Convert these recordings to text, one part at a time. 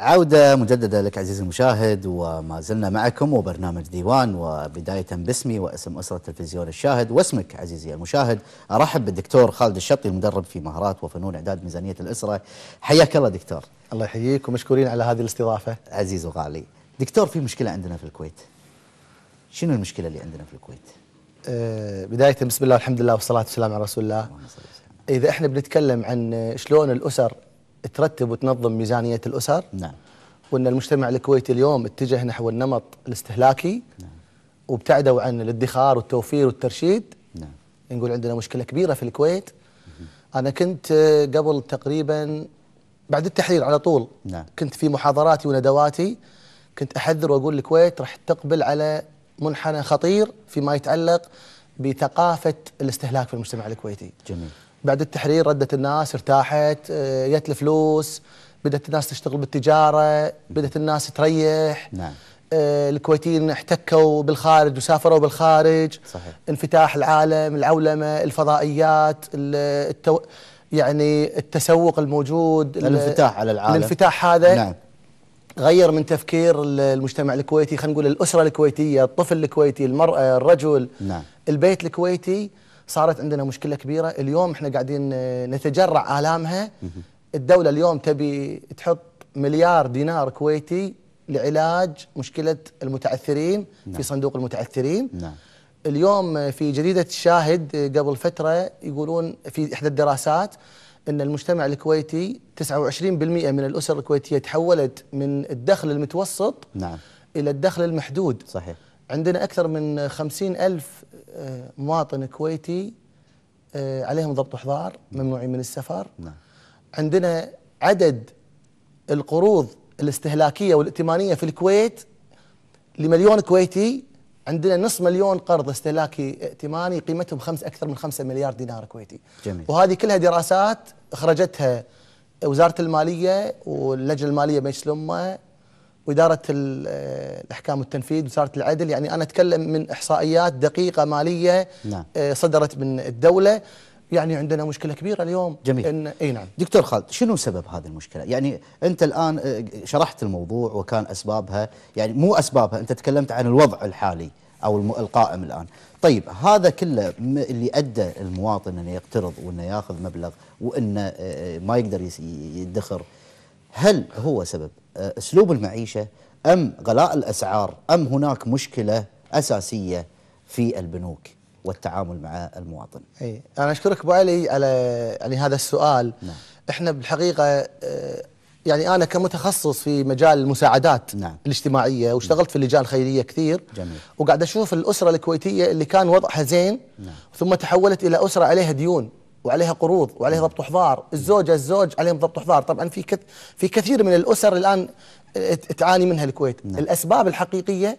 عودة مجددة لك عزيزي المشاهد وما زلنا معكم وبرنامج ديوان وبداية باسمي واسم أسرة تلفزيون الشاهد واسمك عزيزي المشاهد أرحب بالدكتور خالد الشطي المدرب في مهارات وفنون إعداد ميزانية الأسرة حياك الله دكتور الله يحييك ومشكورين على هذه الاستضافة عزيز وغالي دكتور في مشكلة عندنا في الكويت شنو المشكلة اللي عندنا في الكويت؟ أه بداية بسم الله والحمد لله والصلاة والسلام على رسول الله إذا احنا بنتكلم عن شلون الأسر ترتب وتنظم ميزانية الأسر نعم وأن المجتمع الكويتي اليوم اتجه نحو النمط الاستهلاكي نعم وابتعدوا عن الادخار والتوفير والترشيد نعم نقول عندنا مشكلة كبيرة في الكويت أنا كنت آه، قبل تقريبا بعد التحرير على طول نعم. كنت في محاضراتي وندواتي كنت أحذر وأقول الكويت راح تقبل على منحنى خطير فيما يتعلق بثقافه الاستهلاك في المجتمع الكويتي. جميل. بعد التحرير ردت الناس ارتاحت آه، جت الفلوس بدات الناس تشتغل بالتجاره بدات الناس تريح نعم آه، الكويتيين احتكوا بالخارج وسافروا بالخارج صحيح. انفتاح العالم العولمه الفضائيات التو... يعني التسوق الموجود الانفتاح على العالم الانفتاح هذا نعم. غير من تفكير المجتمع الكويتي خلينا نقول الأسرة الكويتية الطفل الكويتي المرأة الرجل نعم. البيت الكويتي صارت عندنا مشكلة كبيرة اليوم احنا قاعدين آه، نتجرع آلامها الدولة اليوم تبي تحط مليار دينار كويتي لعلاج مشكلة المتعثرين نعم. في صندوق المتعثرين نعم. اليوم في جريدة الشاهد آه، قبل فترة يقولون في إحدى الدراسات أن المجتمع الكويتي 29% من الأسر الكويتية تحولت من الدخل المتوسط نعم. إلى الدخل المحدود صحيح عندنا أكثر من 50 ألف آه، مواطن كويتي آه، عليهم ضبط احضار نعم. ممنوعين من السفر نعم. عندنا عدد القروض الاستهلاكيه والائتمانيه في الكويت لمليون كويتي عندنا نص مليون قرض استهلاكي ائتماني قيمتهم خمس اكثر من 5 مليار دينار كويتي جميل. وهذه كلها دراسات اخرجتها وزاره الماليه واللجنه الماليه مجلس الامه واداره الاحكام والتنفيذ وزاره العدل يعني انا اتكلم من احصائيات دقيقه ماليه نعم. آه، صدرت من الدوله يعني عندنا مشكله كبيره اليوم جميل إن اي نعم دكتور خالد شنو سبب هذه المشكله يعني انت الان آه، شرحت الموضوع وكان اسبابها يعني مو اسبابها انت تكلمت عن الوضع الحالي او القائم الان طيب هذا كله اللي ادى المواطن انه يقترض وانه ياخذ مبلغ وانه آه، آه، ما يقدر يدخر هل هو سبب آه، اسلوب المعيشه ام غلاء الاسعار ام هناك مشكله اساسيه في البنوك والتعامل مع المواطن؟ اي انا اشكرك ابو علي على يعني هذا السؤال نعم. احنا بالحقيقه يعني انا كمتخصص في مجال المساعدات نعم. الاجتماعيه نعم. واشتغلت في اللجان الخيريه كثير جميل. وقاعد اشوف الاسره الكويتيه اللي كان وضعها زين نعم. ثم تحولت الى اسره عليها ديون وعليها قروض وعليها ضبط احضار الزوجه الزوج عليهم ضبط احضار طبعا في كث في كثير من الاسر الان تعاني منها الكويت نعم. الاسباب الحقيقيه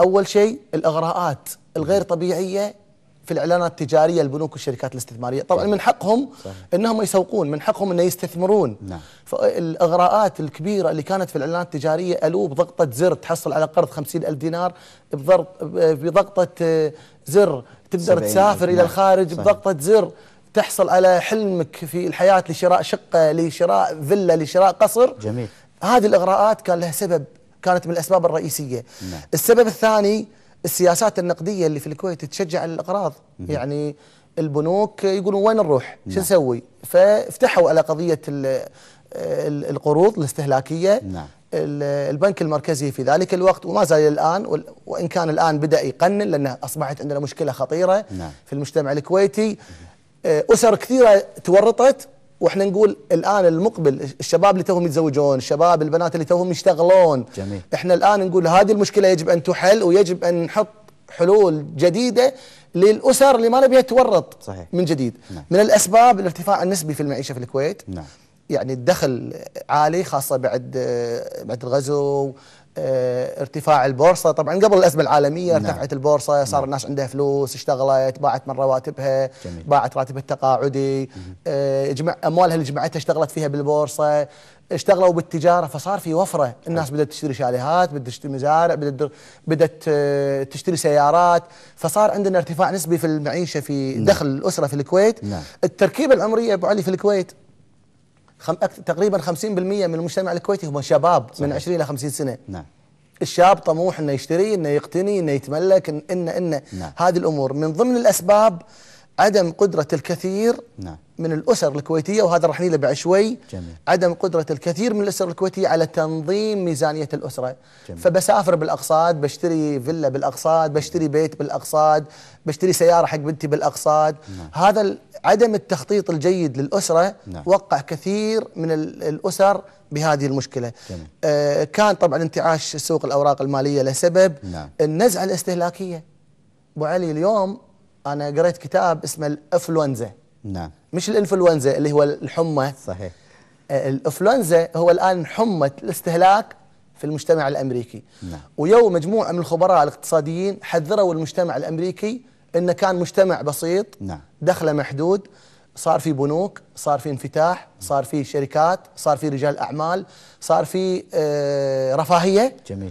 اول شيء الاغراءات الغير طبيعيه في الاعلانات التجاريه البنوك والشركات الاستثماريه طبعا صحيح. من حقهم صحيح. انهم يسوقون من حقهم انه يستثمرون نعم. فالاغراءات الكبيره اللي كانت في الاعلانات التجاريه الو بضغطه زر تحصل على قرض خمسين ألف دينار بضغطه زر تقدر تسافر الى نعم. الخارج صحيح. بضغطه زر تحصل على حلمك في الحياه لشراء شقه لشراء فيلا لشراء قصر جميل هذه الاغراءات كان لها سبب كانت من الاسباب الرئيسيه نعم. السبب الثاني السياسات النقديه اللي في الكويت تشجع على الاقراض يعني البنوك يقولون وين نروح شو نعم. نسوي فافتحوا على قضيه القروض الاستهلاكيه نعم. البنك المركزي في ذلك الوقت وما زال الان وان كان الان بدا يقنن لانه اصبحت عندنا مشكله خطيره نعم. في المجتمع الكويتي أه، اسر كثيره تورطت واحنا نقول الان المقبل الشباب اللي توهم يتزوجون، الشباب البنات اللي توهم يشتغلون جميل. احنا الان نقول هذه المشكله يجب ان تحل ويجب ان نحط حلول جديده للاسر اللي ما نبيها تورط صحيح. من جديد نعم. من الاسباب الارتفاع النسبي في المعيشه في الكويت نعم. يعني الدخل عالي خاصه بعد بعد الغزو آه، ارتفاع البورصه طبعا قبل الازمه العالميه نعم. ارتفعت البورصه صار نعم. الناس عندها فلوس اشتغلت باعت من رواتبها جميل. باعت راتبها التقاعدي آه، جمع اموالها اللي جمعتها اشتغلت فيها بالبورصه اشتغلوا بالتجاره فصار في وفره الناس بدات تشتري شاليهات بدات تشتري مزارع بدات بدات آه، تشتري سيارات فصار عندنا ارتفاع نسبي في المعيشه في نعم. دخل الاسره في الكويت نعم. التركيبه العمريه ابو علي في الكويت خم... تقريبا 50% من المجتمع الكويتي هم شباب صحيح. من 20 إلى 50 سنة نعم الشاب طموح انه يشتري انه يقتني انه يتملك انه انه نعم. هذه الامور من ضمن الاسباب عدم قدرة الكثير نعم. من الأسر الكويتية وهذا راح نيله بعد شوي جميل. عدم قدرة الكثير من الأسر الكويتية على تنظيم ميزانية الأسرة جميل. فبسافر بالأقصاد بشتري فيلا بالأقصاد بشتري بيت بالأقصاد بشتري سيارة حق بنتي بالأقصاد نعم. هذا عدم التخطيط الجيد للأسرة نعم. وقع كثير من الأسر بهذه المشكلة آه كان طبعا انتعاش سوق الأوراق المالية لسبب نعم. النزعة الاستهلاكية أبو علي اليوم انا قريت كتاب اسمه الانفلونزا نعم مش الانفلونزا اللي هو الحمى صحيح آه، الانفلونزا هو الان حمى الاستهلاك في المجتمع الامريكي نعم. ويوم مجموعه من الخبراء الاقتصاديين حذروا المجتمع الامريكي انه كان مجتمع بسيط نعم. دخله محدود صار في بنوك صار في انفتاح صار في شركات صار في رجال اعمال صار في آه رفاهيه جميل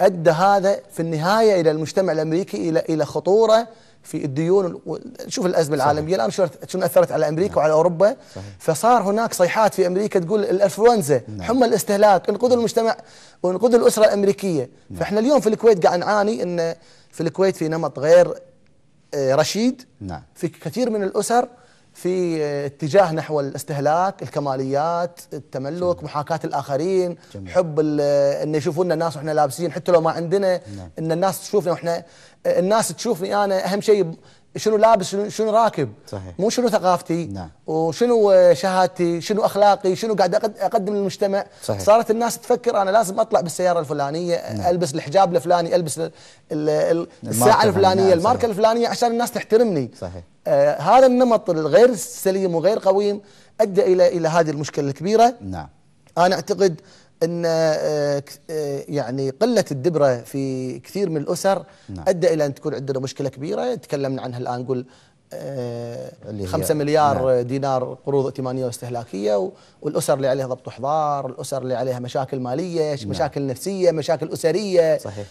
ادى هذا في النهايه الى المجتمع الامريكي الى الى خطوره في الديون شوف الازمه صحيح. العالميه الان شلون اثرت على امريكا نعم. وعلى اوروبا صحيح. فصار هناك صيحات في امريكا تقول الانفلونزا نعم. حمى الاستهلاك انقذوا المجتمع وانقذوا الاسره الامريكيه نعم. فاحنا اليوم في الكويت قاعد نعاني ان في الكويت في نمط غير آه، رشيد نعم. في كثير من الاسر في آه، اتجاه نحو الاستهلاك الكماليات التملك محاكاة الآخرين جميل. حب أن يشوفونا الناس وإحنا لابسين حتى لو ما عندنا نعم. أن الناس تشوفنا وإحنا الناس تشوفني أنا أهم شيء شنو لابس شنو راكب صحيح. مو شنو ثقافتي نعم. وشنو آه، شهادتي شنو اخلاقي شنو قاعد اقدم للمجتمع صحيح. صارت الناس تفكر انا لازم اطلع بالسياره الفلانيه نعم. البس الحجاب الفلاني البس الساعه الفلانيه الماركه الفلانيه عشان الناس تحترمني صحيح. آه، هذا النمط الغير سليم وغير قويم ادى الى الى هذه المشكله الكبيره نعم انا اعتقد ان آه، آه، يعني قله الدبره في كثير من الاسر نعم. ادى الى ان تكون عندنا مشكله كبيره تكلمنا عنها الان نقول 5 مليار نعم. دينار قروض ائتمانيه واستهلاكيه والاسر اللي عليها ضبط حضار، الاسر اللي عليها مشاكل ماليه، نعم. مشاكل نفسيه، مشاكل اسريه صحيح.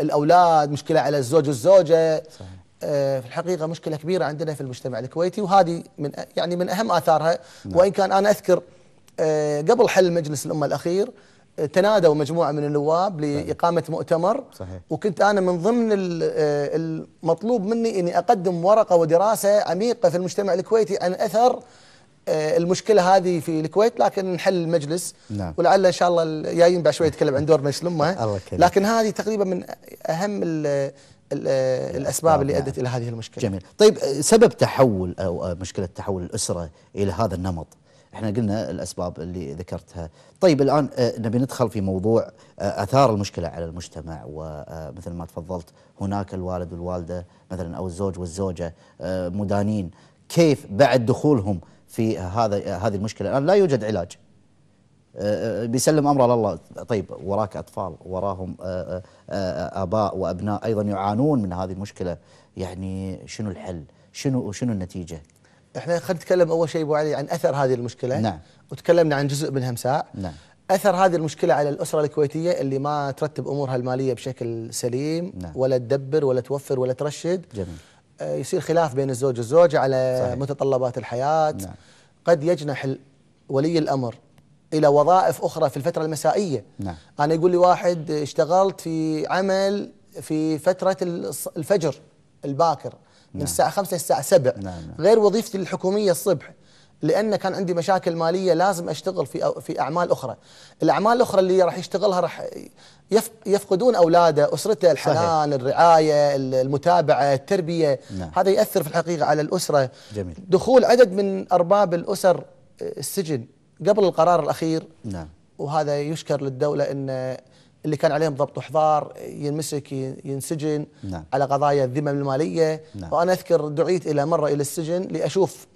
الاولاد، مشكله على الزوج والزوجه صحيح. آه، في الحقيقة مشكلة كبيرة عندنا في المجتمع الكويتي وهذه من يعني من أهم آثارها نعم. وإن كان أنا أذكر آه، قبل حل مجلس الأمة الأخير آه، تنادوا مجموعة من النواب نعم. لإقامة مؤتمر صحيح. وكنت أنا من ضمن المطلوب مني أني أقدم ورقة ودراسة عميقة في المجتمع الكويتي عن أثر المشكلة هذه في الكويت لكن نحل المجلس نعم. ولعل إن شاء الله جايين بعد شوي يتكلم عن دور مجلس الأمة لكن هذه تقريبا من أهم آه، الاسباب اللي ادت الى هذه المشكله جميل طيب آه، سبب تحول او آه، مشكله تحول الاسره الى هذا النمط احنا قلنا الاسباب اللي ذكرتها طيب الان نبي ندخل في موضوع اثار المشكله على المجتمع ومثل ما تفضلت هناك الوالد والوالده مثلا او الزوج والزوجه مدانين كيف بعد دخولهم في هذا هذه المشكله الان لا يوجد علاج بيسلم امره لله طيب وراك اطفال وراهم آه، آه، آه، اباء وابناء ايضا يعانون من هذه المشكله يعني شنو الحل شنو شنو النتيجه احنا خلينا نتكلم اول شيء ابو علي عن اثر هذه المشكله نعم وتكلمنا عن جزء من همساء نعم اثر هذه المشكله على الاسره الكويتيه اللي ما ترتب امورها الماليه بشكل سليم نعم. ولا تدبر ولا توفر ولا ترشد جميل يصير خلاف بين الزوج والزوجه على صحيح. متطلبات الحياه نعم. قد يجنح ولي الامر الى وظائف اخرى في الفتره المسائيه نعم. انا يقول لي واحد اشتغلت في عمل في فتره الفجر الباكر نعم. من الساعه 5 للساعه 7 نعم،, نعم. غير وظيفتي الحكوميه الصبح لان كان عندي مشاكل ماليه لازم اشتغل في في اعمال اخرى الاعمال الاخرى اللي راح يشتغلها راح يفقدون اولاده اسرته الحنان الرعايه المتابعه التربيه نعم. هذا ياثر في الحقيقه على الاسره جميل. دخول عدد من ارباب الاسر آه، السجن قبل القرار الاخير نعم وهذا يشكر للدوله ان اللي كان عليهم ضبط وحظار ينمسك ينسجن نعم. على قضايا الذمم الماليه نعم. وانا اذكر دعيت الى مره الى السجن لاشوف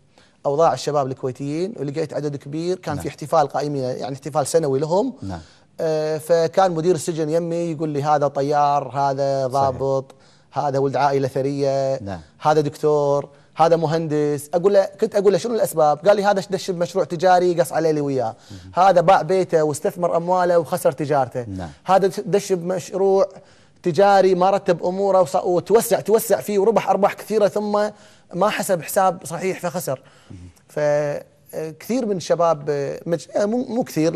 اوضاع الشباب الكويتيين ولقيت عدد كبير كان نعم. في احتفال قائمين يعني احتفال سنوي لهم نعم. آه فكان مدير السجن يمي يقول لي هذا طيار هذا ضابط صحيح. هذا ولد عائله ثريه نعم. هذا دكتور هذا مهندس اقول له كنت اقول له شنو الاسباب قال لي هذا دش بمشروع تجاري قص عليه لي وياه هذا باع بيته واستثمر امواله وخسر تجارته نعم. هذا دش بمشروع تجاري ما رتب اموره وتوسع توسع فيه وربح ارباح كثيره ثم ما حسب حساب صحيح فخسر فكثير من الشباب مج... مو كثير